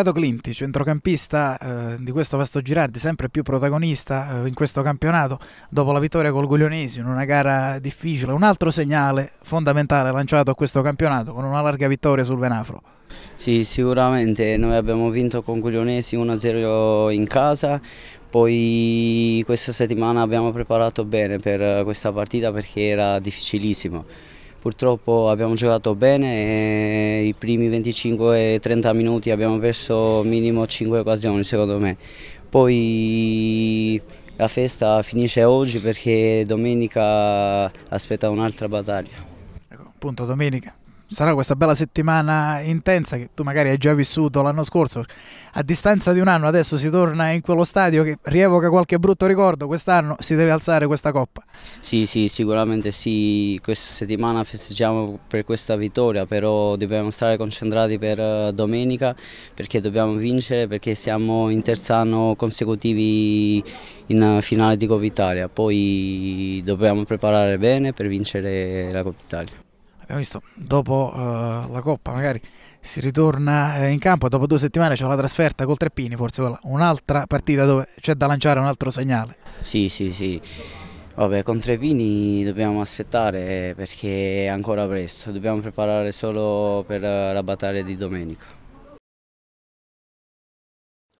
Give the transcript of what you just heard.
Riccardo Clinti, centrocampista eh, di questo vasto Girardi, sempre più protagonista eh, in questo campionato, dopo la vittoria col Guglionesi in una gara difficile, un altro segnale fondamentale lanciato a questo campionato con una larga vittoria sul Venafro. Sì, sicuramente noi abbiamo vinto con Guglionesi 1-0 in casa, poi questa settimana abbiamo preparato bene per eh, questa partita perché era difficilissimo. Purtroppo abbiamo giocato bene e i primi 25-30 minuti abbiamo perso minimo 5 occasioni secondo me. Poi la festa finisce oggi perché domenica aspetta un'altra battaglia. Ecco, punto domenica sarà questa bella settimana intensa che tu magari hai già vissuto l'anno scorso. A distanza di un anno adesso si torna in quello stadio che rievoca qualche brutto ricordo, quest'anno si deve alzare questa coppa. Sì, sì, sicuramente sì, questa settimana festeggiamo per questa vittoria, però dobbiamo stare concentrati per eh, domenica perché dobbiamo vincere, perché siamo in terzo anno consecutivi in finale di Coppa Italia, poi dobbiamo preparare bene per vincere la Coppa Italia abbiamo visto dopo uh, la coppa magari si ritorna eh, in campo dopo due settimane c'è la trasferta col Treppini forse un'altra partita dove c'è da lanciare un altro segnale sì sì sì Vabbè, con Trepini dobbiamo aspettare perché è ancora presto, dobbiamo preparare solo per la battaglia di domenica.